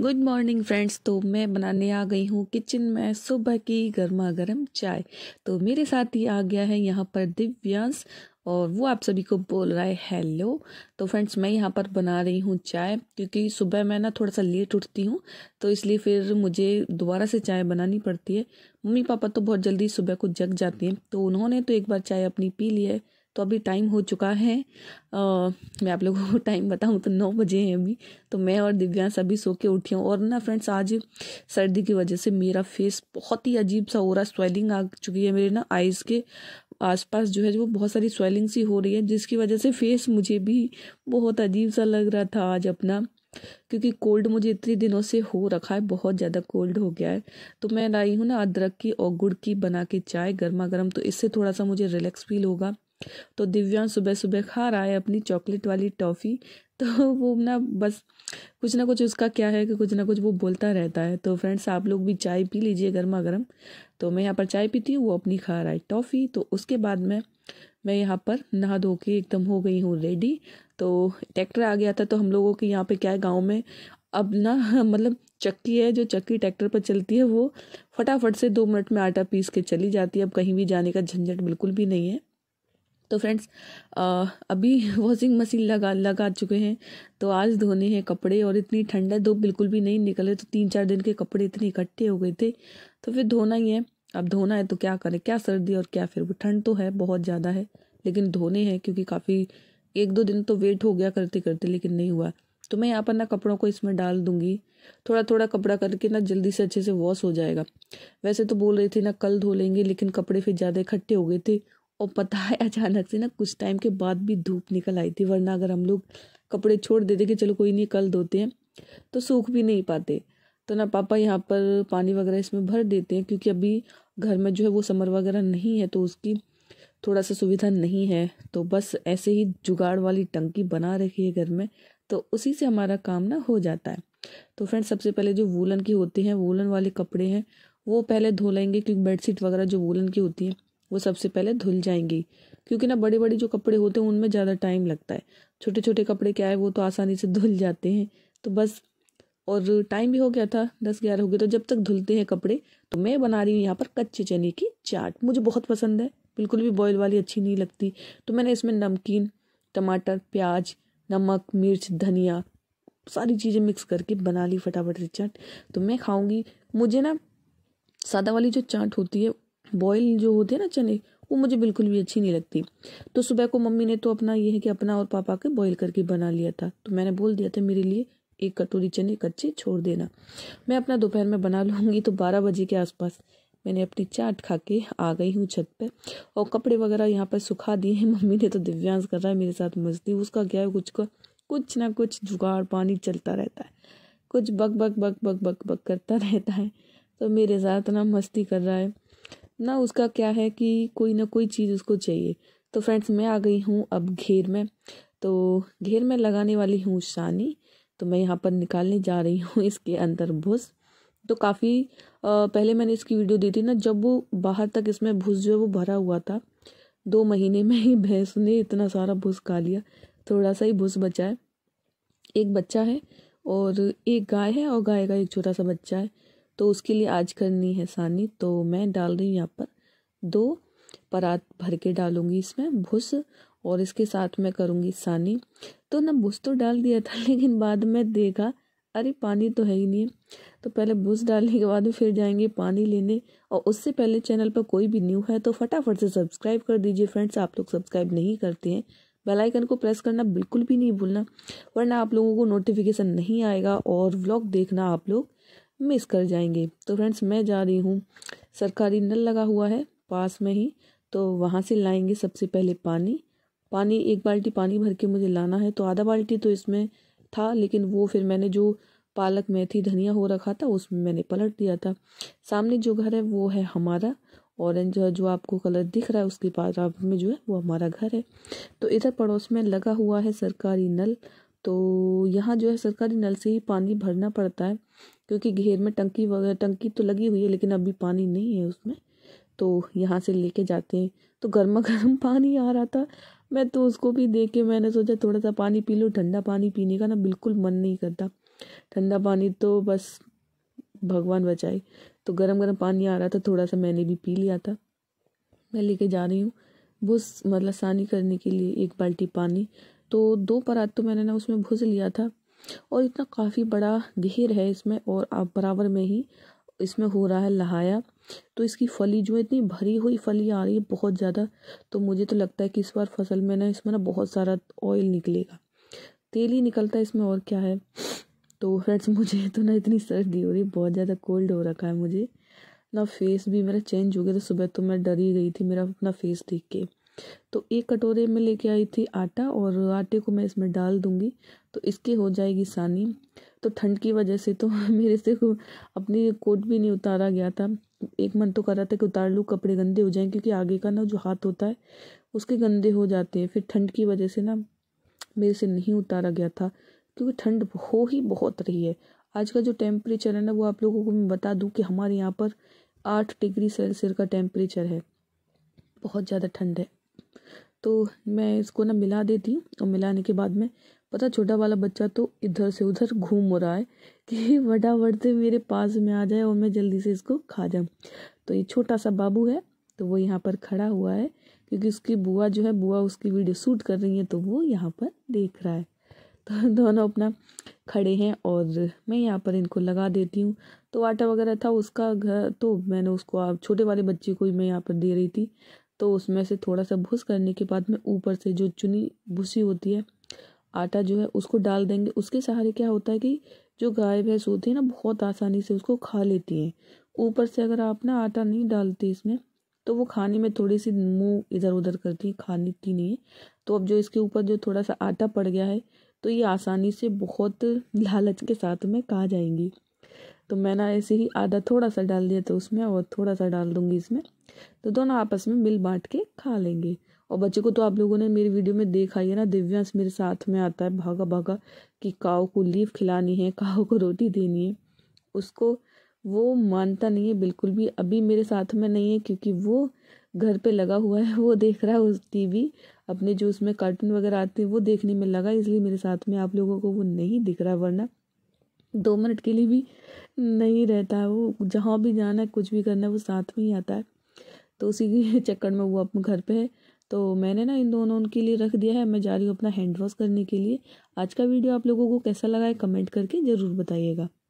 good morning friends तो मैं बनाने आ गई हूँ किचन में सुबह की गर्मा गर्म चाय तो मेरे साथ ही आ गया है यहाँ पर दिव्यांश और वो आप सभी को बोल रहा है हेलो तो फ्रेंड्स मैं यहाँ पर बना रही हूँ चाय क्योंकि सुबह मैं ना थोड़ा सा लेट उठती हूँ तो इसलिए फिर मुझे दोबारा से चाय बनानी पड़ती है मम्मी पापा तो बहुत जल्दी सुबह को जग जाते हैं तो उन्होंने तो एक बार चाय अपनी पी ली है तो अभी टाइम हो चुका है आ, मैं आप लोगों को टाइम बताऊँ तो नौ बजे हैं अभी तो मैं और दिव्या सभी सो के उठी हूँ और ना फ्रेंड्स आज सर्दी की वजह से मेरा फेस बहुत ही अजीब सा हो रहा है स्वेलिंग आ चुकी है मेरे ना आइज़ के आसपास जो है वो बहुत सारी स्वेलिंग सी हो रही है जिसकी वजह से फेस मुझे भी बहुत अजीब सा लग रहा था आज अपना क्योंकि कोल्ड मुझे इतने दिनों से हो रखा है बहुत ज़्यादा कोल्ड हो गया है तो मैं लाई हूँ ना अदरक की और गुड़ की बना के चाय गर्मा गर्म तो इससे थोड़ा सा मुझे रिलैक्स फील होगा तो दिव्या सुबह सुबह खा रहा है अपनी चॉकलेट वाली टॉफ़ी तो वो ना बस कुछ ना कुछ उसका क्या है कि कुछ ना कुछ वो बोलता रहता है तो फ्रेंड्स आप लोग भी चाय पी लीजिए गर्मा गर्म तो मैं यहाँ पर चाय पीती हूँ वो अपनी खा रहा है टॉफ़ी तो उसके बाद में मैं यहाँ पर नहा धो के एकदम हो गई हूँ रेडी तो ट्रैक्टर आ गया था तो हम लोगों के यहाँ पर क्या है गाँव में अब ना मतलब चक्की है जो चक्की ट्रैक्टर पर चलती है वो फटाफट से दो मिनट में आटा पीस के चली जाती है अब कहीं भी जाने का झंझट बिल्कुल भी नहीं है तो फ्रेंड्स अभी वॉशिंग मशीन लगा लगा चुके हैं तो आज धोने हैं कपड़े और इतनी ठंड है धूप बिल्कुल भी नहीं निकले तो तीन चार दिन के कपड़े इतने इकट्ठे हो गए थे तो फिर धोना ही है अब धोना है तो क्या करें क्या सर्दी और क्या फिर वो ठंड तो है बहुत ज़्यादा है लेकिन धोने हैं क्योंकि काफ़ी एक दो दिन तो वेट हो गया करते करते लेकिन नहीं हुआ तो मैं यहाँ पर ना कपड़ों को इसमें डाल दूंगी थोड़ा थोड़ा कपड़ा करके ना जल्दी से अच्छे से वॉश हो जाएगा वैसे तो बोल रही थी ना कल धो लेंगे लेकिन कपड़े फिर ज़्यादा इकट्ठे हो गए थे और पता है अचानक से ना कुछ टाइम के बाद भी धूप निकल आई थी वरना अगर हम लोग कपड़े छोड़ देते कि चलो कोई नहीं कल धोते हैं तो सूख भी नहीं पाते तो ना पापा यहाँ पर पानी वगैरह इसमें भर देते हैं क्योंकि अभी घर में जो है वो समर वगैरह नहीं है तो उसकी थोड़ा सा सुविधा नहीं है तो बस ऐसे ही जुगाड़ वाली टंकी बना रखी है घर में तो उसी से हमारा काम ना हो जाता है तो फ्रेंड्स सबसे पहले जो वूलन की होती हैं वूलन वाले कपड़े हैं वो पहले धो लेंगे क्योंकि बेडशीट वगैरह जो वूलन की होती हैं वो सबसे पहले धुल जाएंगी क्योंकि ना बड़े बड़े जो कपड़े होते हैं उनमें ज़्यादा टाइम लगता है छोटे छोटे कपड़े क्या है वो तो आसानी से धुल जाते हैं तो बस और टाइम भी हो गया था दस ग्यारह हो गया तो जब तक धुलते हैं कपड़े तो मैं बना रही हूँ यहाँ पर कच्चे चने की चाट मुझे बहुत पसंद है बिल्कुल भी बॉयल वाली अच्छी नहीं लगती तो मैंने इसमें नमकीन टमाटर प्याज नमक मिर्च धनिया सारी चीज़ें मिक्स करके बना ली फटाफट से चाट तो मैं खाऊंगी मुझे ना सादा वाली जो चाट होती है बॉयल जो होते हैं ना चने वो मुझे बिल्कुल भी अच्छी नहीं लगती तो सुबह को मम्मी ने तो अपना ये है कि अपना और पापा के बॉयल करके बना लिया था तो मैंने बोल दिया था मेरे लिए एक कटोरी चने कच्चे छोड़ देना मैं अपना दोपहर में बना लूँगी तो बारह बजे के आसपास मैंने अपनी चाट खा के आ गई हूँ छत पर और कपड़े वगैरह यहाँ पर सुखा दिए हैं मम्मी ने तो दिव्यांश कर रहा है मेरे साथ मस्ती उसका क्या है कुछ का कुछ ना कुछ जुगाड़ पानी चलता रहता है कुछ बक बक बक बक बक बक करता रहता है तो मेरे साथ ना मस्ती कर रहा है ना उसका क्या है कि कोई ना कोई चीज़ उसको चाहिए तो फ्रेंड्स मैं आ गई हूँ अब घेर में तो घेर में लगाने वाली हूँ शानी तो मैं यहाँ पर निकालने जा रही हूँ इसके अंदर भुस तो काफ़ी पहले मैंने इसकी वीडियो दी थी ना जब वो बाहर तक इसमें भूस जो है वो भरा हुआ था दो महीने में ही भैंस ने इतना सारा भूस खा लिया थोड़ा सा ही भुस बचा है एक बच्चा है और एक गाय है और गाय का एक छोटा सा बच्चा है तो उसके लिए आज करनी है सानी तो मैं डाल रही हूँ यहाँ पर दो परात भर के डालूंगी इसमें भुस और इसके साथ मैं करूँगी सानी तो ना भुस तो डाल दिया था लेकिन बाद में देखा अरे पानी तो है ही नहीं तो पहले भूस डालने के बाद फिर जाएंगे पानी लेने और उससे पहले चैनल पर कोई भी न्यू है तो फटाफट से सब्सक्राइब कर दीजिए फ्रेंड्स आप लोग सब्सक्राइब नहीं करते हैं बेल आइकन को प्रेस करना बिल्कुल भी नहीं भूलना वरना आप लोगों को नोटिफिकेशन नहीं आएगा और व्लॉग देखना आप लोग मिस कर जाएंगे तो फ्रेंड्स मैं जा रही हूँ सरकारी नल लगा हुआ है पास में ही तो वहाँ से लाएंगे सबसे पहले पानी पानी एक बाल्टी पानी भर के मुझे लाना है तो आधा बाल्टी तो इसमें था लेकिन वो फिर मैंने जो पालक मेथी धनिया हो रखा था उसमें मैंने पलट दिया था सामने जो घर है वो है हमारा ऑरेंज जो आपको कलर दिख रहा है उसके पास आप में जो है वो हमारा घर है तो इधर पड़ोस में लगा हुआ है सरकारी नल तो यहाँ जो है सरकारी नल से ही पानी भरना पड़ता है क्योंकि घेर में टंकी वगैरह टंकी तो लगी हुई है लेकिन अभी पानी नहीं है उसमें तो यहाँ से लेके जाते हैं तो गर्मा गर्म पानी आ रहा था मैं तो उसको भी देख के मैंने सोचा थोड़ा सा पानी पी लो ठंडा पानी पीने का ना बिल्कुल मन नहीं करता ठंडा पानी तो बस भगवान बचाए तो गर्म गर्म पानी आ रहा था थोड़ा सा मैंने भी पी लिया था मैं लेके जा रही हूँ वो मतलब सानी करने के लिए एक बाल्टी पानी तो दो परात तो मैंने ना उसमें भुज लिया था और इतना काफ़ी बड़ा घेर है इसमें और आप बराबर में ही इसमें हो रहा है लहाया तो इसकी फली जो है इतनी भरी हुई फली आ रही है बहुत ज़्यादा तो मुझे तो लगता है कि इस बार फसल में ना इसमें ना बहुत सारा ऑयल निकलेगा तेल ही निकलता है इसमें और क्या है तो फ्रेंड्स मुझे तो ना इतनी सर्दी हो रही बहुत ज़्यादा कोल्ड हो रखा है मुझे ना फेस भी मेरा चेंज हो गया था सुबह तो मैं डर ही गई थी मेरा अपना फेस देख के तो एक कटोरे में लेके आई थी आटा और आटे को मैं इसमें डाल दूँगी तो इसकी हो जाएगी सानी तो ठंड की वजह से तो मेरे से को, अपनी कोट भी नहीं उतारा गया था एक मन तो कर रहा था कि उतार लूँ कपड़े गंदे हो जाएं क्योंकि आगे का ना जो हाथ होता है उसके गंदे हो जाते हैं फिर ठंड की वजह से ना मेरे से नहीं उतारा गया था क्योंकि ठंड हो ही बहुत रही है आज का जो टेम्परेचर है ना वो आप लोगों को मैं बता दूँ कि हमारे यहाँ पर आठ डिग्री सेल्सियस का टेम्परेचर है बहुत ज़्यादा ठंड है तो मैं इसको ना मिला देती हूँ और मिलाने के बाद में पता छोटा वाला बच्चा तो इधर से उधर घूम हो रहा है कि वडा से मेरे पास में आ जाए और मैं जल्दी से इसको खा जाऊँ तो ये छोटा सा बाबू है तो वो यहाँ पर खड़ा हुआ है क्योंकि उसकी बुआ जो है बुआ उसकी वीडियो शूट कर रही है तो वो यहाँ पर देख रहा है तो दोनों अपना खड़े हैं और मैं यहाँ पर इनको लगा देती हूँ तो आटा वगैरह था उसका घर तो मैंने उसको आप छोटे वाले बच्चे को ही मैं यहाँ पर दे रही थी तो उसमें से थोड़ा सा भूस करने के बाद में ऊपर से जो चुनी भूसी होती है आटा जो है उसको डाल देंगे उसके सहारे क्या होता है कि जो गाय भैंस होती है ना बहुत आसानी से उसको खा लेती हैं ऊपर से अगर आप ना आटा नहीं डालते इसमें तो वो खाने में थोड़ी सी मुंह इधर उधर करती है खाने की नहीं है तो अब जो इसके ऊपर जो थोड़ा सा आटा पड़ गया है तो ये आसानी से बहुत लालच के साथ में खा जाएंगी तो मैंने ऐसे ही आधा थोड़ा सा डाल दिया तो उसमें और थोड़ा सा डाल दूँगी इसमें तो दोनों आपस में मिल बांट के खा लेंगे और बच्चे को तो आप लोगों ने मेरी वीडियो में देखा ही है ना दिव्यांश मेरे साथ में आता है भागा भागा कि काओ को लीव खिलानी है काओ को रोटी देनी है उसको वो मानता नहीं है बिल्कुल भी अभी मेरे साथ में नहीं है क्योंकि वो घर पे लगा हुआ है वो देख रहा है उस टीवी अपने जो उसमें कार्टून वगैरह आते हैं वो देखने में लगा इसलिए मेरे साथ में आप लोगों को वो नहीं दिख रहा वरना दो मिनट के लिए भी नहीं रहता है वो जहाँ भी जाना है कुछ भी करना है वो साथ में ही आता है तो उसी के चक्कर में वो अपने घर पे है तो मैंने ना इन दोनों उनके लिए रख दिया है मैं जा रही हूँ अपना हैंड वॉश करने के लिए आज का वीडियो आप लोगों को कैसा लगा है कमेंट करके ज़रूर बताइएगा